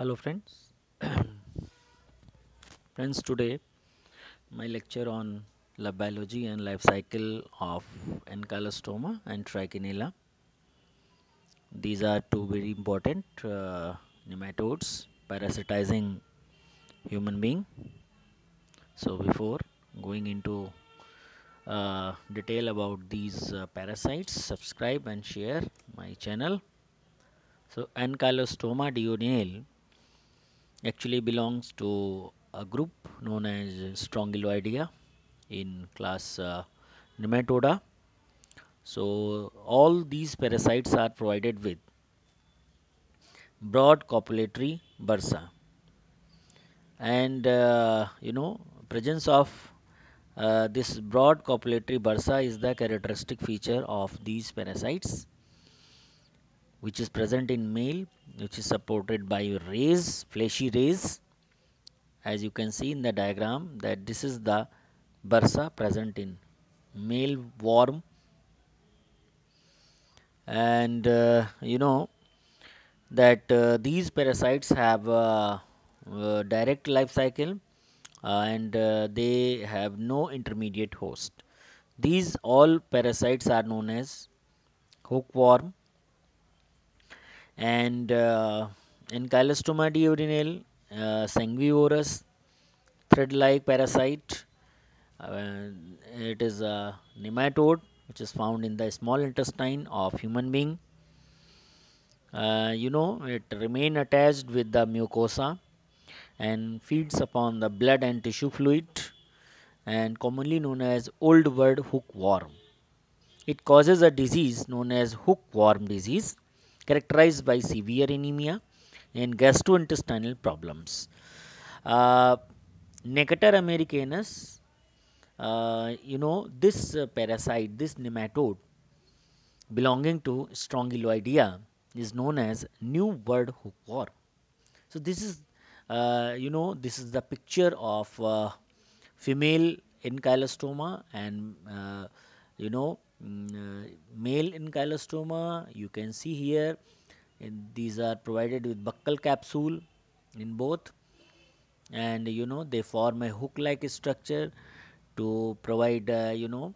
hello friends friends today my lecture on lab biology and life cycle of ankylostoma and trichinella these are two very important uh, nematodes parasitizing human being so before going into uh, detail about these uh, parasites subscribe and share my channel so ankylostoma duodenale actually belongs to a group known as Strongyloidea in class uh, Nematoda. So all these parasites are provided with broad copulatory bursa and uh, you know presence of uh, this broad copulatory bursa is the characteristic feature of these parasites which is present in male which is supported by rays fleshy rays as you can see in the diagram that this is the bursa present in male worm and uh, you know that uh, these parasites have uh, uh direct life cycle uh, and uh, they have no intermediate host these all parasites are known as hookworm and uh, in Chylostoma diurinal, uh, sanguivorous thread-like parasite. Uh, it is a nematode which is found in the small intestine of human being. Uh, you know, it remain attached with the mucosa and feeds upon the blood and tissue fluid and commonly known as old world hookworm. It causes a disease known as hookworm disease characterized by severe anemia and gastrointestinal problems. Uh, Necator americanus, uh, you know, this uh, parasite, this nematode belonging to Strongyloidea is known as new World hookworm. So this is, uh, you know, this is the picture of uh, female encylostoma and, uh, you know, Mm, uh, male enchyolostoma you can see here these are provided with buccal capsule in both and you know they form a hook like structure to provide uh, you know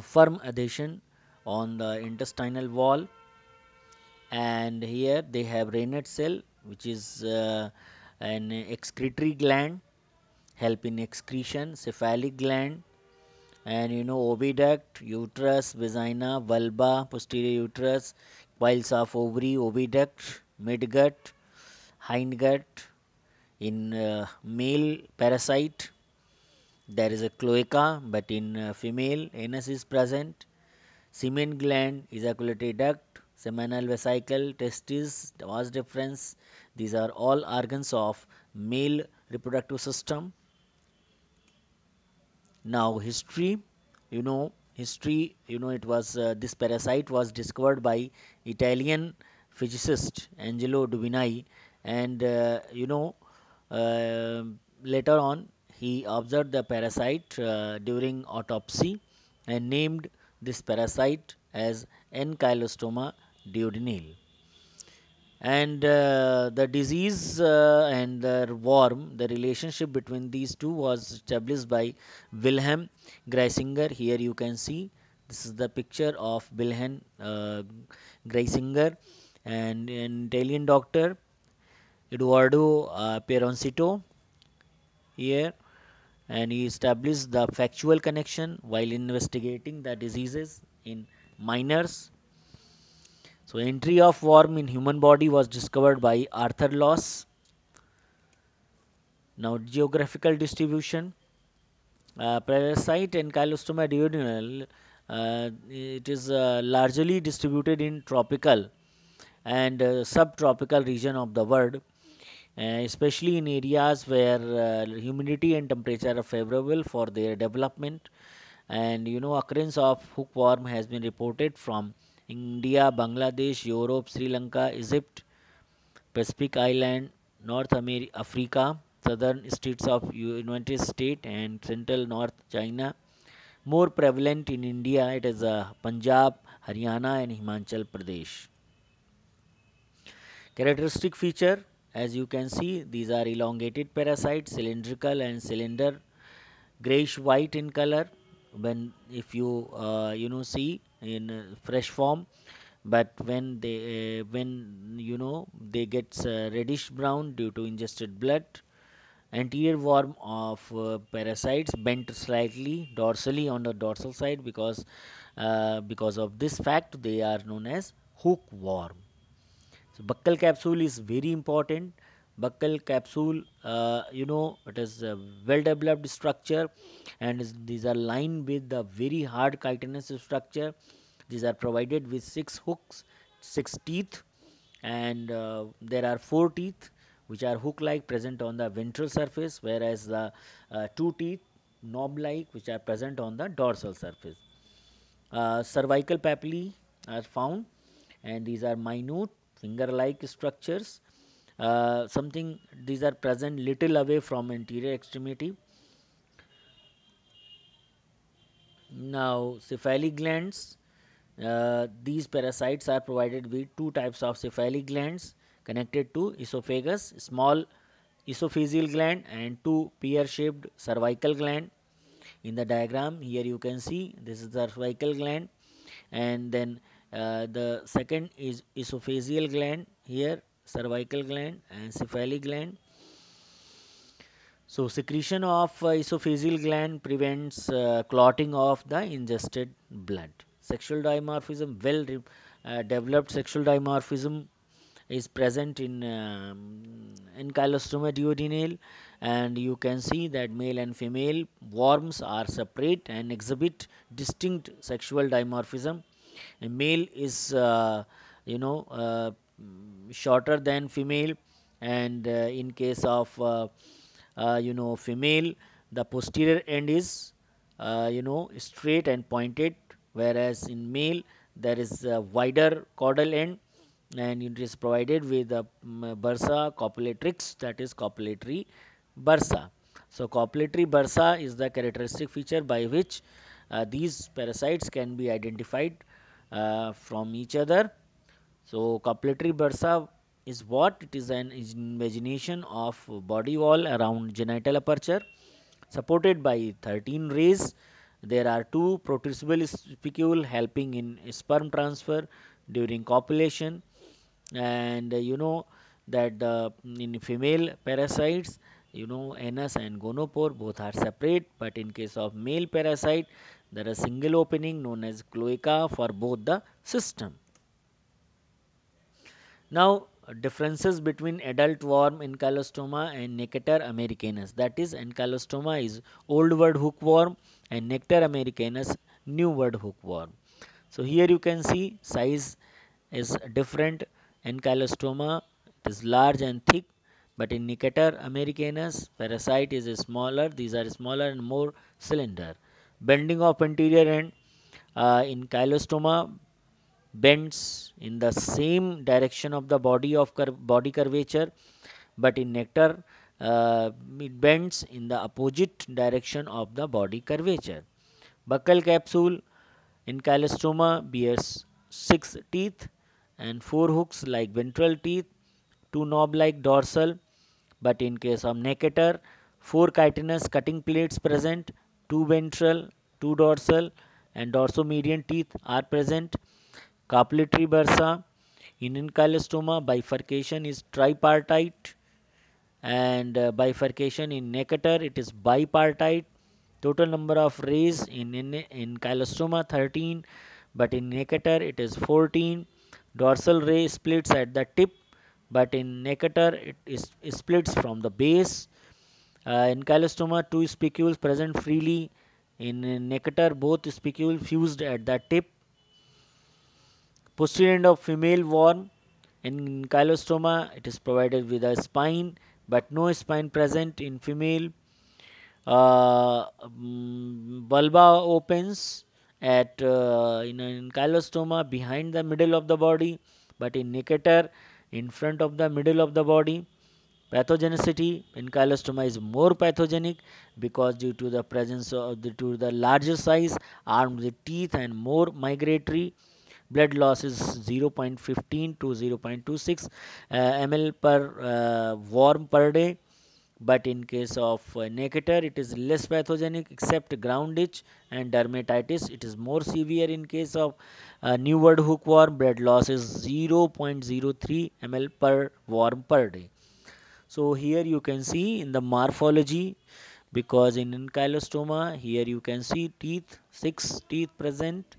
firm adhesion on the intestinal wall and here they have Raynaud cell which is uh, an excretory gland help in excretion cephalic gland and you know oviduct uterus vagina vulva posterior uterus coils of ovary oviduct midgut hindgut in uh, male parasite there is a cloaca but in uh, female anus is present semen gland ejaculatory duct seminal vesicle testes vas deferens these are all organs of male reproductive system now history you know history you know it was uh, this parasite was discovered by italian physicist angelo dubinai and uh, you know uh, later on he observed the parasite uh, during autopsy and named this parasite as Ankylostoma duodenale and uh, the disease uh, and the worm the relationship between these two was established by wilhelm greisinger here you can see this is the picture of wilhelm uh, greisinger and an italian doctor eduardo uh, peroncito here and he established the factual connection while investigating the diseases in minors so entry of worm in human body was discovered by Arthur Loss. Now geographical distribution, uh, parasite in Chylostoma duodenal, uh, it is uh, largely distributed in tropical and uh, subtropical region of the world, uh, especially in areas where uh, humidity and temperature are favorable for their development. And you know occurrence of hookworm has been reported from India, India Bangladesh Europe Sri Lanka Egypt Pacific Island North Africa southern states of united states and central north china more prevalent in india it is uh, punjab haryana and himachal pradesh characteristic feature as you can see these are elongated parasites cylindrical and cylinder grayish white in color when if you uh, you know see in fresh form but when they uh, when you know they gets uh, reddish brown due to ingested blood anterior worm of uh, parasites bent slightly dorsally on the dorsal side because uh, because of this fact they are known as hook worm so buccal capsule is very important buccal capsule uh, you know it is a well developed structure and is, these are lined with the very hard chitinous structure these are provided with six hooks six teeth and uh, there are four teeth which are hook like present on the ventral surface whereas the uh, two teeth knob like which are present on the dorsal surface uh, cervical papillae are found and these are minute finger like structures uh, something these are present little away from anterior extremity. Now cephalic glands, uh, these parasites are provided with two types of cephalic glands connected to esophagus, small esophageal gland and two pear-shaped cervical gland. In the diagram here you can see this is the cervical gland and then uh, the second is esophageal gland here cervical gland and cephalic gland. So, secretion of esophageal gland prevents uh, clotting of the ingested blood. Sexual dimorphism, well uh, developed sexual dimorphism is present in um, in duodenale and you can see that male and female worms are separate and exhibit distinct sexual dimorphism. A male is uh, you know uh, shorter than female and uh, in case of uh, uh, you know female the posterior end is you know straight and pointed whereas in male there is a wider caudal end and it is provided with a mm, bursa copulatrix that is copulatory bursa. So, copulatory bursa is the characteristic feature by which uh, these parasites can be identified uh, from each other so, copulatory bursa is what? It is an imagination of body wall around genital aperture supported by 13 rays. There are two protrusible spicule helping in sperm transfer during copulation and uh, you know that uh, in female parasites you know anus and gonopore both are separate but in case of male parasite there is single opening known as cloaca for both the system now differences between adult worm encalostoma and nectar americanus that is encalostoma is old word hookworm and nectar americanus new word hookworm. So here you can see size is different encalostoma it is large and thick but in nectar americanus parasite is smaller these are smaller and more cylinder. Bending of anterior end uh, in Kylostoma bends in the same direction of the body of cur body curvature but in nectar uh, it bends in the opposite direction of the body curvature. Buccal capsule in Callistroma bears 6 teeth and 4 hooks like ventral teeth, 2 knob like dorsal but in case of necator 4 chitinous cutting plates present, 2 ventral, 2 dorsal and dorsomedian teeth are present capillary bursa. In incalostoma, bifurcation is tripartite and uh, bifurcation in necator it is bipartite. Total number of rays in, in, 13 but in necator it is 14. Dorsal ray splits at the tip but in necator it, is, it splits from the base. Uh, in two spicules present freely. In, in necator both spicules fused at the tip Posterior end of female worm in chylostoma it is provided with a spine but no spine present in female. Uh, bulba mm, opens at uh, in, in chylostoma behind the middle of the body but in nicator in front of the middle of the body. Pathogenicity in chylostoma is more pathogenic because due to the presence of the, to the larger size armed with teeth and more migratory blood loss is 0.15 to 0.26 uh, ml per uh, worm per day but in case of uh, necator it is less pathogenic except ground itch and dermatitis it is more severe in case of uh, world hookworm blood loss is 0.03 ml per worm per day so here you can see in the morphology because in ankylostoma here you can see teeth six teeth present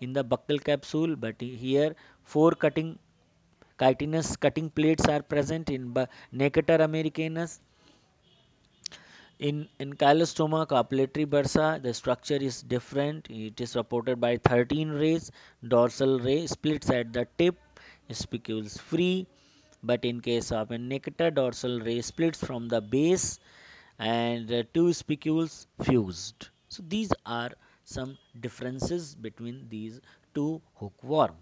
in the buccal capsule but here four cutting chitinous cutting plates are present in Necator americanus. In, in chylostoma capillary bursa, the structure is different. It is supported by 13 rays. Dorsal ray splits at the tip, spicules free. But in case of a necator, dorsal ray splits from the base and two spicules fused. So these are some differences between these two hookworm.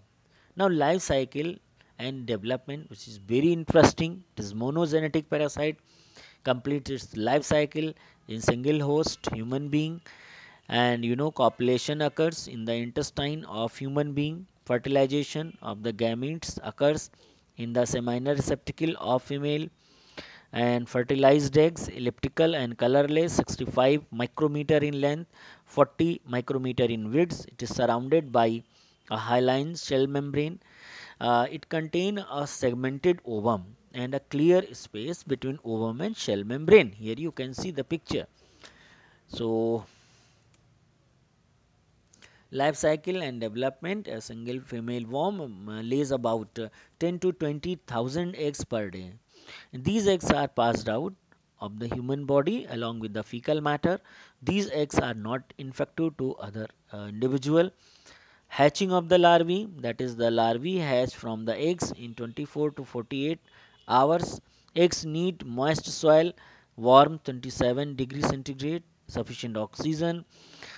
Now life cycle and development which is very interesting. It is monogenetic parasite completes its life cycle in single host human being and you know copulation occurs in the intestine of human being fertilization of the gametes occurs in the seminal receptacle of female and fertilized eggs elliptical and colorless 65 micrometer in length 40 micrometer in width it is surrounded by a hyaline shell membrane uh, it contains a segmented ovum and a clear space between ovum and shell membrane here you can see the picture so life cycle and development a single female worm lays about 10 to 20 thousand eggs per day these eggs are passed out of the human body along with the fecal matter. These eggs are not infective to other uh, individual. Hatching of the larvae, that is the larvae hatch from the eggs in 24 to 48 hours. Eggs need moist soil, warm 27 degree centigrade, sufficient oxygen.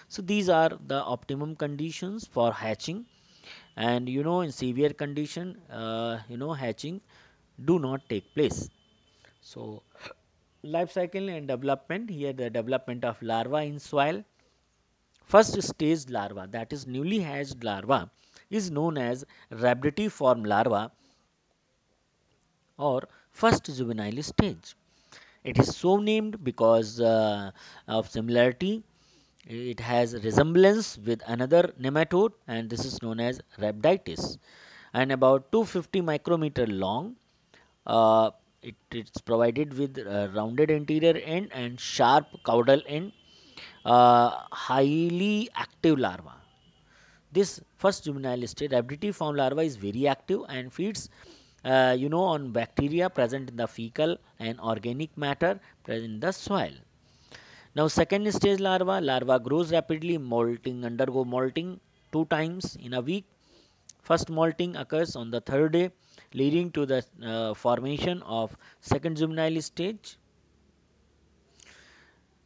So these are the optimum conditions for hatching and you know in severe condition uh, you know hatching do not take place. So, life cycle and development here the development of larva in soil. First stage larva that is newly hatched larva is known as rhabditiform larva or first juvenile stage. It is so named because uh, of similarity it has resemblance with another nematode and this is known as rhabditis and about 250 micrometer long uh, it's provided with uh, rounded anterior end and sharp caudal end uh, highly active larva this first juvenile state rhabditiform larva is very active and feeds uh, you know on bacteria present in the fecal and organic matter present in the soil. Now second stage larva, larva grows rapidly molting undergo molting two times in a week. First molting occurs on the third day leading to the uh, formation of second juvenile stage.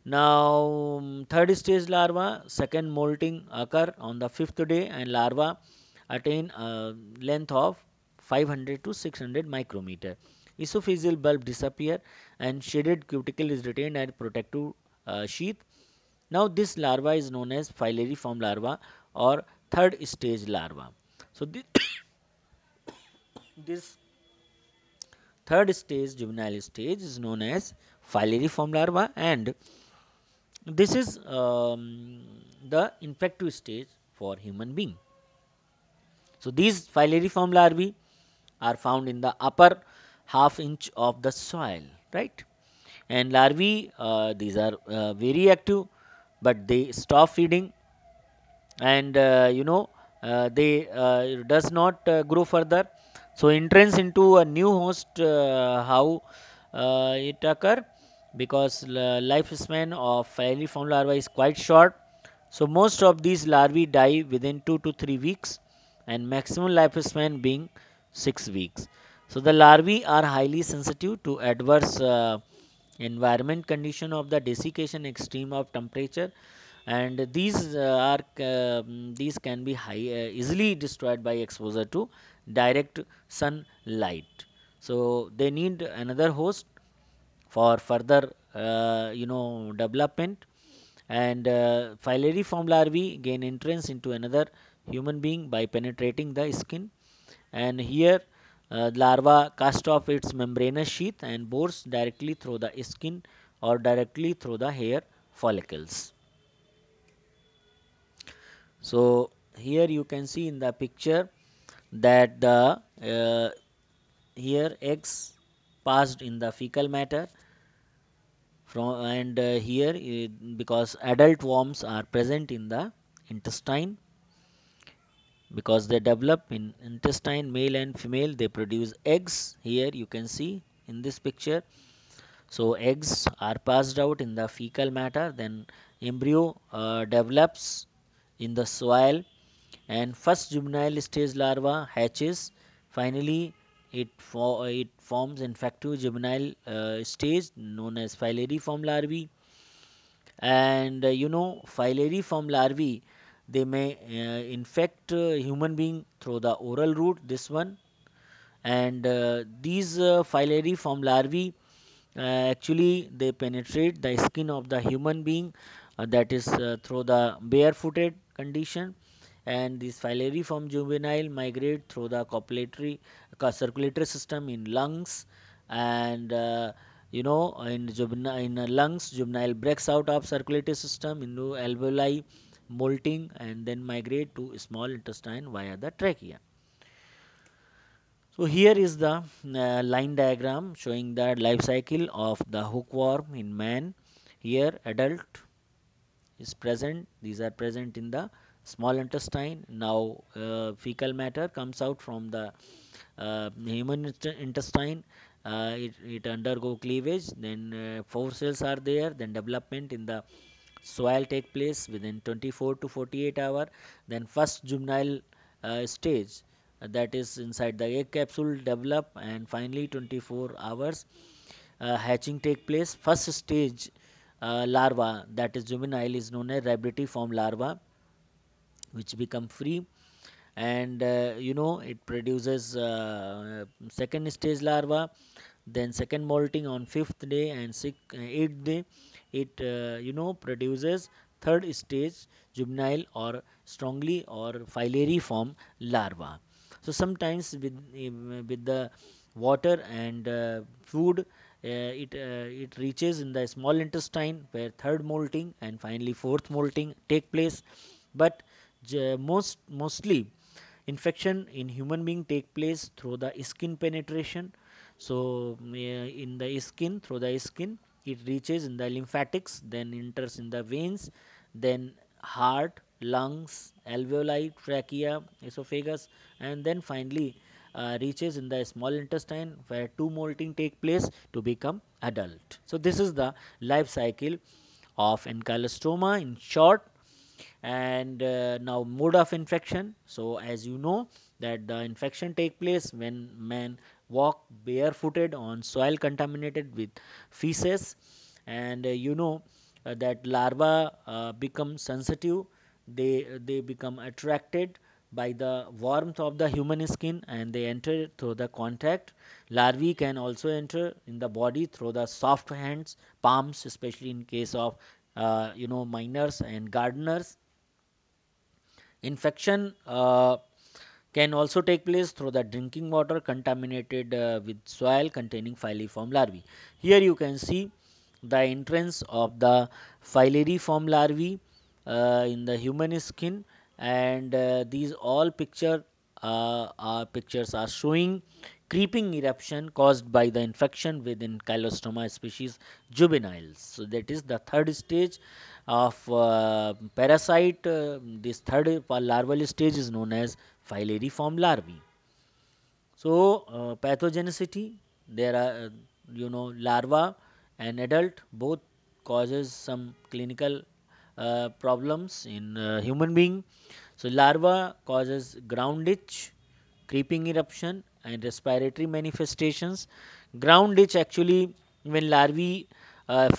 Now um, third stage larva, second molting occur on the fifth day and larva attain a length of 500 to 600 micrometer. Isophageal bulb disappear and shaded cuticle is retained and protective uh, sheath. Now this larva is known as filariform larva or third stage larva. So this. This third stage, juvenile stage, is known as filariform larva, and this is um, the infective stage for human being. So these filariform larvae are found in the upper half inch of the soil, right? And larvae, uh, these are uh, very active, but they stop feeding, and uh, you know uh, they uh, does not uh, grow further so entrance into a new host uh, how uh, it occur because lifespan of filiform larva is quite short so most of these larvae die within 2 to 3 weeks and maximum lifespan being 6 weeks so the larvae are highly sensitive to adverse uh, environment condition of the desiccation extreme of temperature and these uh, are uh, these can be high, uh, easily destroyed by exposure to direct sunlight so they need another host for further uh, you know development and uh, form larvae gain entrance into another human being by penetrating the skin and here uh, larva cast off its membranous sheath and bores directly through the skin or directly through the hair follicles. So, here you can see in the picture that the uh, here x passed in the fecal matter from and uh, here uh, because adult worms are present in the intestine because they develop in intestine male and female they produce eggs here you can see in this picture so eggs are passed out in the fecal matter then embryo uh, develops in the soil and first juvenile stage larva hatches finally it, for, it forms infective juvenile uh, stage known as form larvae and uh, you know form larvae they may uh, infect uh, human being through the oral route this one and uh, these uh, form larvae actually they penetrate the skin of the human being that is through the barefooted condition and these filariform juvenile migrate through the copulatory uh, circulatory system in lungs and uh, you know in juvenile in uh, lungs juvenile breaks out of circulatory system into alveoli molting and then migrate to small intestine via the trachea so here is the uh, line diagram showing the life cycle of the hookworm in man here adult is present these are present in the small intestine. Now uh, fecal matter comes out from the uh, human intestine. Uh, it, it undergo cleavage. Then uh, four cells are there. Then development in the soil take place within 24 to 48 hour. Then first juvenile uh, stage uh, that is inside the egg capsule develop and finally 24 hours hatching take place. First stage larva that is juvenile is known as form larva which become free and uh, you know it produces uh, second stage larva then second molting on fifth day and sixth uh, eighth day it uh, you know produces third stage juvenile or strongly or filary form larva so sometimes with um, with the water and uh, food uh, it it reaches in the small intestine where third molting and finally fourth molting take place but most mostly infection in human being take place through the skin penetration. So, uh, in the skin through the skin it reaches in the lymphatics then enters in the veins then heart, lungs, alveoli, trachea, esophagus and then finally uh, reaches in the small intestine where two molting take place to become adult. So, this is the life cycle of ankylostoma in short and uh, now mode of infection so as you know that the infection take place when men walk barefooted on soil contaminated with feces and uh, you know uh, that larva uh, become sensitive they they become attracted by the warmth of the human skin and they enter through the contact. Larvae can also enter in the body through the soft hands, palms, especially in case of uh, you know miners and gardeners. Infection uh, can also take place through the drinking water contaminated uh, with soil containing filiform larvae. Here you can see the entrance of the filariform larvae uh, in the human skin and uh, these all picture uh, pictures are showing creeping eruption caused by the infection within Chylostoma species juveniles. So that is the third stage of uh, parasite. Uh, this third larval stage is known as filariform larvae. So uh, pathogenicity, there are uh, you know larva and adult both causes some clinical uh, problems in uh, human being. So larva causes ground itch, creeping eruption and respiratory manifestations. Ground itch actually when larvae uh,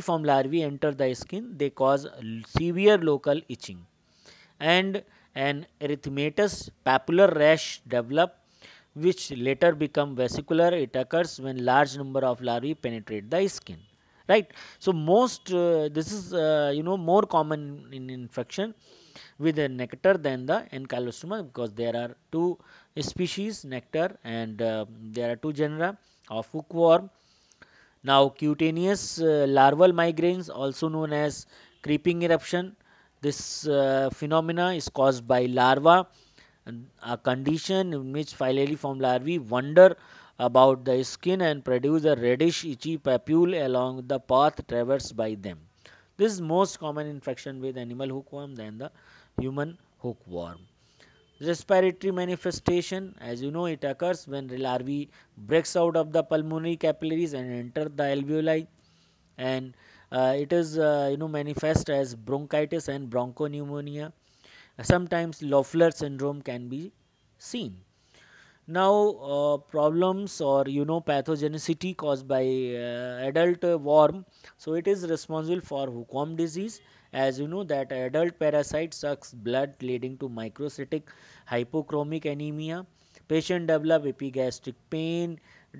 form larvae enter the skin they cause severe local itching and an erythematous papular rash develop which later become vesicular it occurs when large number of larvae penetrate the skin right so most uh, this is uh, you know more common in infection with the nectar than the ankylostoma because there are two species nectar and uh, there are two genera of hookworm. Now cutaneous uh, larval migraines also known as creeping eruption. This uh, phenomena is caused by larva, a condition in which filariiform larvae wander about the skin and produce a reddish itchy papule along the path traversed by them. This is most common infection with animal hookworm than the human hookworm. Respiratory manifestation, as you know, it occurs when larvae breaks out of the pulmonary capillaries and enter the alveoli, and uh, it is uh, you know manifest as bronchitis and bronchopneumonia. Sometimes Loeffler syndrome can be seen. Now, uh, problems or you know pathogenicity caused by uh, adult worm. So, it is responsible for hookworm disease as you know that adult parasite sucks blood leading to microcytic hypochromic anemia patient develop epigastric pain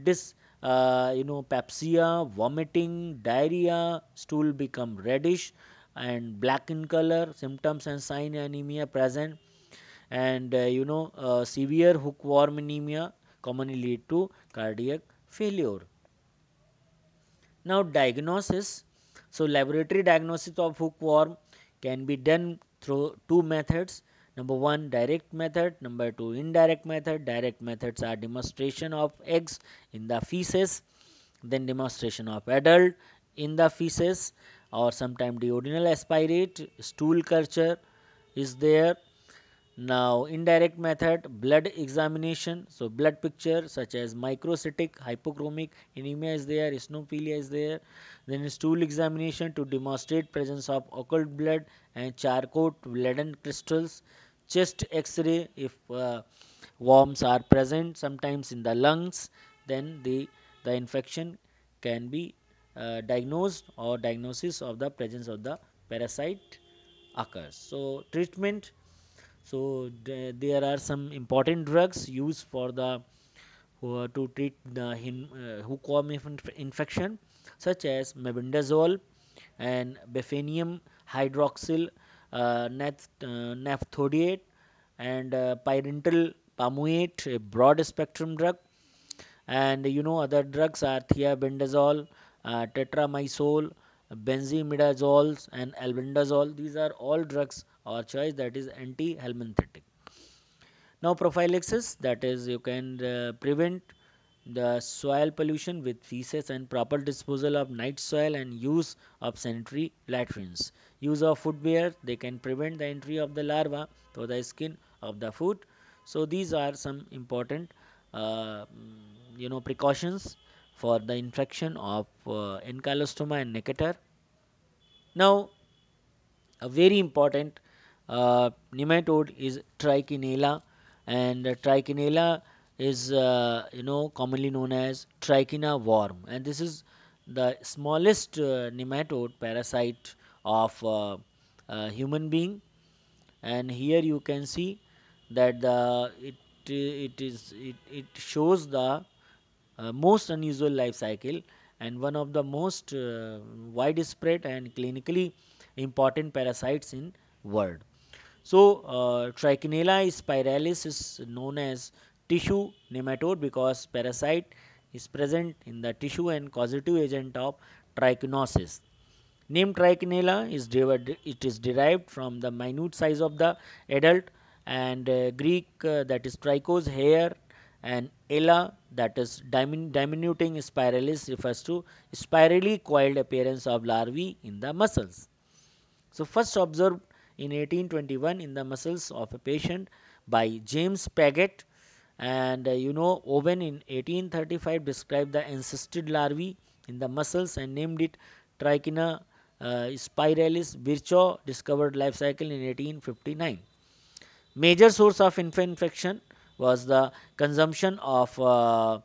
dis uh, you know pepsia vomiting diarrhea stool become reddish and black in color symptoms and sign anemia present and uh, you know uh, severe hookworm anemia commonly lead to cardiac failure now diagnosis so laboratory diagnosis of hookworm can be done through two methods. Number one, direct method. Number two, indirect method. Direct methods are demonstration of eggs in the feces, then demonstration of adult in the feces or sometimes duodenal aspirate, stool culture is there now indirect method blood examination so blood picture such as microcytic hypochromic anemia is there eosinophilia is there then stool examination to demonstrate presence of occult blood and charcoal leaden crystals chest x-ray if uh, worms are present sometimes in the lungs then the the infection can be uh, diagnosed or diagnosis of the presence of the parasite occurs so treatment so there are some important drugs used for the to treat the him, uh, hookworm infection such as mebendazole and bifenium hydroxyl uh, nath, uh, naphthodiate and uh, pyrintel pamuate a broad spectrum drug and you know other drugs are thiabendazole uh, tetramisole benzimidazoles and albendazole. These are all drugs or choice that is anti-helminthitic. Now prophylaxis that is you can uh, prevent the soil pollution with feces and proper disposal of night soil and use of sanitary latrines. Use of footwear they can prevent the entry of the larva through the skin of the foot. So these are some important uh, mm, you know precautions for the infection of uh, ankylostoma and necator. Now, a very important uh, nematode is trichinella and uh, trichinella is uh, you know commonly known as trichina worm and this is the smallest uh, nematode parasite of uh, human being and here you can see that the it it is it, it shows the uh, most unusual life cycle and one of the most uh, widespread and clinically important parasites in world. So uh, Trichinella spiralis is known as tissue nematode because parasite is present in the tissue and causative agent of trichinosis. Name Trichinella is derived, it is derived from the minute size of the adult and uh, Greek uh, that is trichos hair and ella that is diminuting spiralis refers to spirally coiled appearance of larvae in the muscles. So first observed in 1821 in the muscles of a patient by James Paget and uh, you know Owen in 1835 described the encysted larvae in the muscles and named it Trichina uh, spiralis. Virchow discovered life cycle in 1859. Major source of infant infection was the consumption of uh,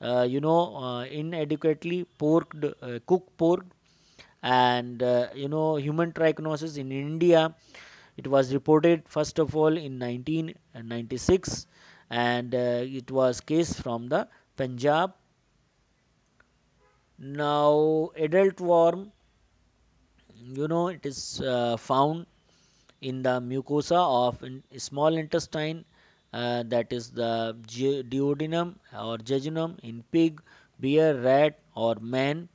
uh, you know uh, inadequately porked cooked pork and you know human trichinosis in India it was reported first of all in 1996 and it was case from the Punjab now adult worm you know it is uh, found in the mucosa of in small intestine uh, that is the duodenum or jejunum in pig, bear, rat or man.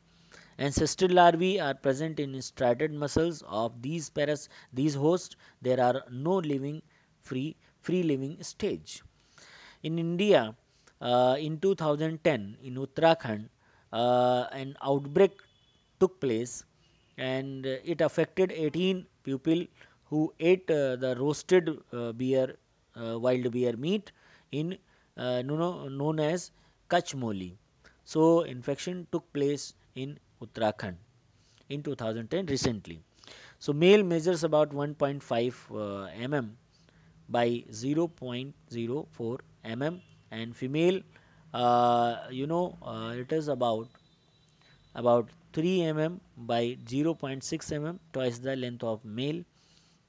Ancestral larvae are present in striated muscles of these paras these hosts. There are no living free free living stage. In India, uh, in 2010 in Uttarakhand, uh, an outbreak took place and it affected 18 people who ate uh, the roasted uh, beer uh, wild bear meat in uh, known as kachmoli. Moli. So infection took place in Uttarakhand in 2010 recently. So male measures about 1.5 uh, mm by 0.04 mm and female uh, you know uh, it is about about 3 mm by 0.6 mm twice the length of male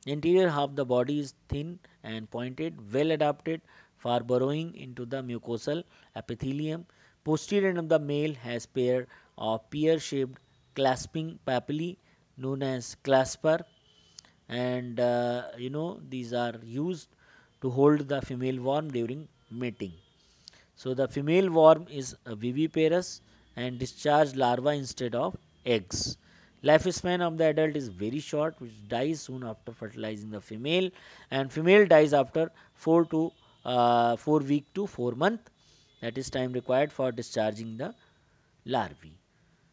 Interior half the body is thin and pointed, well adapted for burrowing into the mucosal epithelium. Posterior end of the male has pair of pear-shaped clasping papillae known as clasper and uh, you know these are used to hold the female worm during mating. So the female worm is viviparous and discharge larva instead of eggs. Lifespan of the adult is very short which dies soon after fertilizing the female and female dies after 4 to uh, 4 week to 4 month that is time required for discharging the larvae.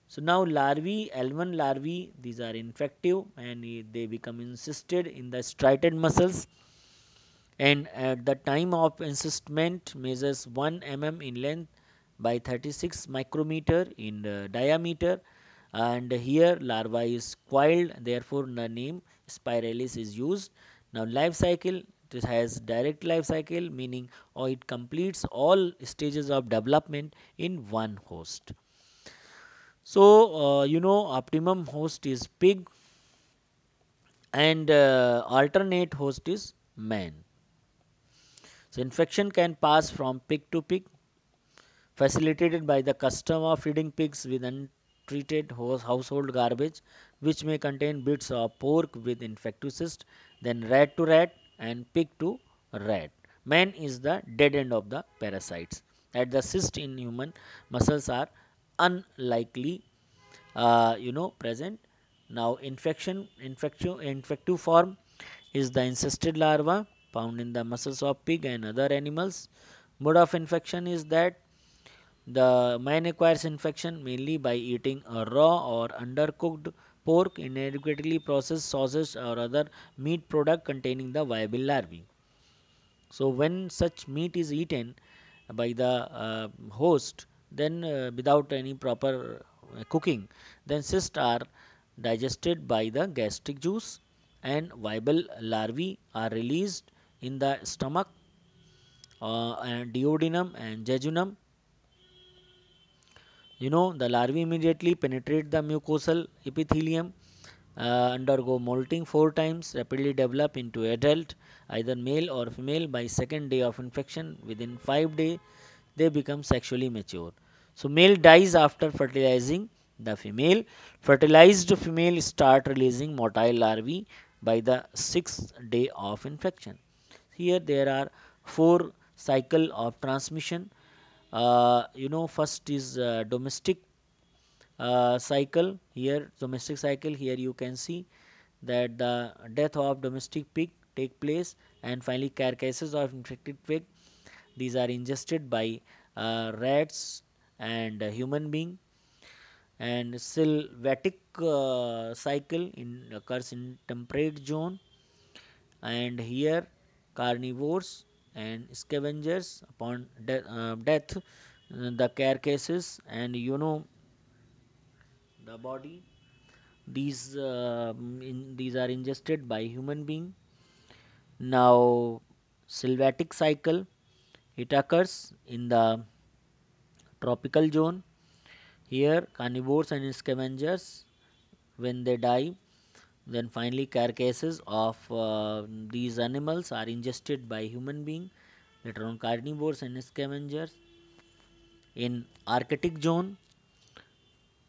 So, now larvae, L1 larvae these are infective and they become insisted in the striated muscles and at the time of encystment measures 1 mm in length by 36 micrometer in uh, diameter and here larva is coiled therefore the name spiralis is used now life cycle it has direct life cycle meaning or oh, it completes all stages of development in one host so uh, you know optimum host is pig and uh, alternate host is man so infection can pass from pig to pig facilitated by the custom of feeding pigs with treated household garbage which may contain bits of pork with cyst, then rat to rat and pig to rat. Man is the dead end of the parasites. At the cyst in human muscles are unlikely, uh, you know, present. Now, infection, infective, infective form is the insected larva found in the muscles of pig and other animals. Mode of infection is that the man acquires infection mainly by eating a raw or undercooked pork, inadequately processed sausage or other meat product containing the viable larvae. So when such meat is eaten by the uh, host then uh, without any proper uh, cooking then cysts are digested by the gastric juice and viable larvae are released in the stomach uh, and duodenum and jejunum you know the larvae immediately penetrate the mucosal epithelium, uh, undergo molting four times, rapidly develop into adult, either male or female by second day of infection. Within five days, they become sexually mature. So male dies after fertilizing the female. Fertilized female start releasing motile larvae by the sixth day of infection. Here there are four cycle of transmission uh, you know first is uh, domestic uh, cycle here domestic cycle here you can see that the death of domestic pig take place and finally carcasses of infected pig these are ingested by uh, rats and uh, human being and sylvatic uh, cycle in occurs in temperate zone and here carnivores and scavengers upon de uh, death uh, the carcasses and you know the body these uh, in, these are ingested by human being now sylvatic cycle it occurs in the tropical zone here carnivores and scavengers when they die then finally carcasses of uh, these animals are ingested by human being later on carnivores and scavengers. In Arctic zone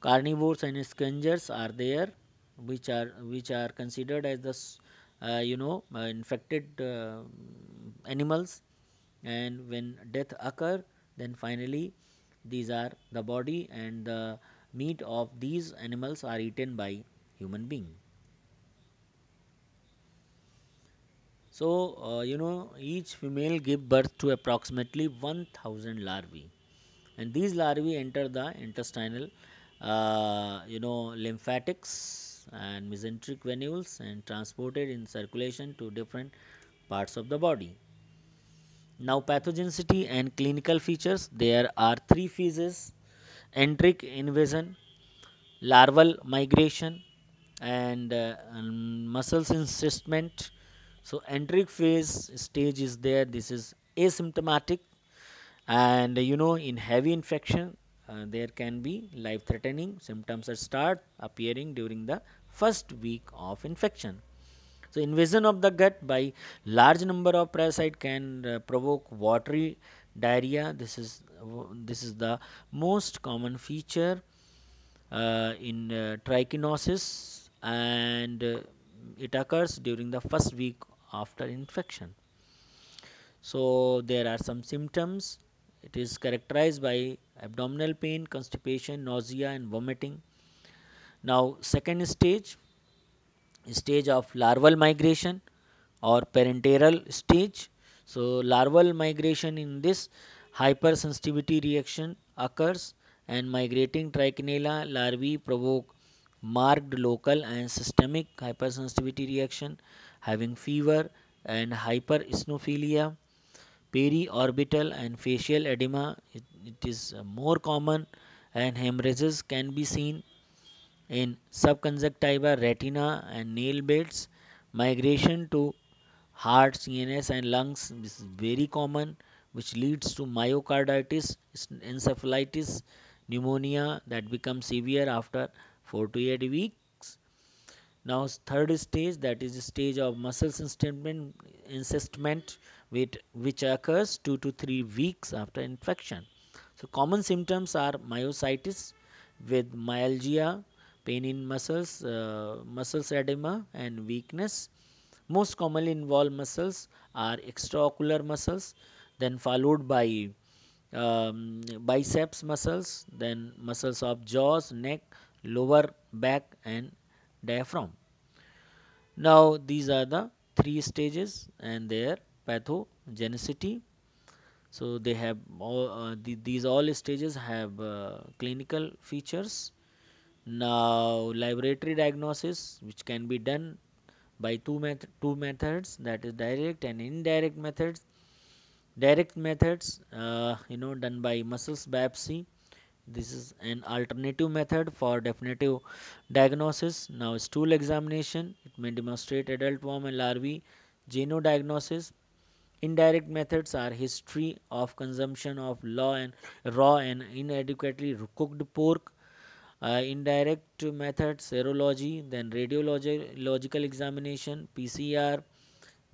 carnivores and scavengers are there which are which are considered as the uh, you know uh, infected uh, animals and when death occur then finally these are the body and the meat of these animals are eaten by human being So, uh, you know each female give birth to approximately 1000 larvae and these larvae enter the intestinal uh, you know lymphatics and mesenteric venules and transported in circulation to different parts of the body. Now pathogenicity and clinical features there are three phases enteric invasion, larval migration and uh, um, muscles encystment so enteric phase stage is there. This is asymptomatic and you know in heavy infection uh, there can be life threatening symptoms that start appearing during the first week of infection. So invasion of the gut by large number of parasite can uh, provoke watery diarrhea. This is this is the most common feature uh, in uh, trichinosis and uh, it occurs during the first week after infection. So there are some symptoms. It is characterized by abdominal pain, constipation, nausea and vomiting. Now second stage, stage of larval migration or parenteral stage. So larval migration in this hypersensitivity reaction occurs and migrating trichinella larvae provoke marked local and systemic hypersensitivity reaction having fever and hypersnophilia, peri-orbital and facial edema. It, it is uh, more common and hemorrhages can be seen in subconjunctiva, retina and nail beds. Migration to heart, CNS and lungs is very common which leads to myocarditis, encephalitis, pneumonia that becomes severe after 4 to 8 weeks now third stage that is stage of muscle encyst encystatement with which occurs 2 to 3 weeks after infection. So common symptoms are myositis with myalgia, pain in muscles, uh, muscles edema and weakness. Most commonly involved muscles are extraocular muscles then followed by um, biceps muscles, then muscles of jaws, neck, lower back and diaphragm. Now these are the three stages and their pathogenicity. So they have all uh, the, these all stages have uh, clinical features. Now laboratory diagnosis which can be done by two met two methods that is direct and indirect methods. Direct methods uh, you know done by muscles biopsy this is an alternative method for definitive diagnosis now stool examination it may demonstrate adult worm and larvae genodiagnosis indirect methods are history of consumption of raw and raw and inadequately cooked pork uh, indirect methods serology then radiological examination pcr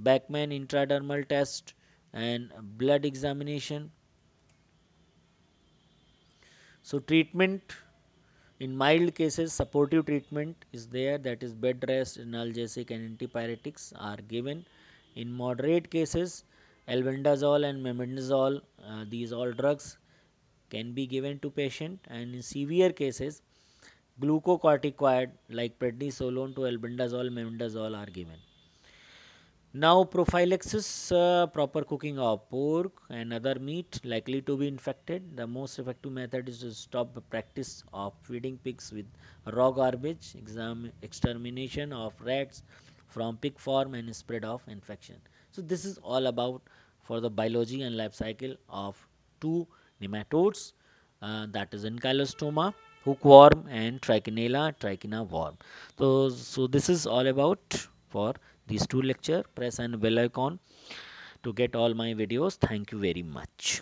backman intradermal test and blood examination so, treatment in mild cases supportive treatment is there that is bed rest, analgesic and antipyretics are given. In moderate cases albendazole and meminazole uh, these all drugs can be given to patient and in severe cases glucocorticoid like prednisolone to albendazole, meminazole are given. Now prophylaxis, uh, proper cooking of pork and other meat likely to be infected. The most effective method is to stop the practice of feeding pigs with raw garbage, exam extermination of rats from pig farm and spread of infection. So this is all about for the biology and life cycle of two nematodes uh, that is encylostoma hookworm and trichinella trichina worm. So, so this is all about for these two lecture press and bell icon to get all my videos thank you very much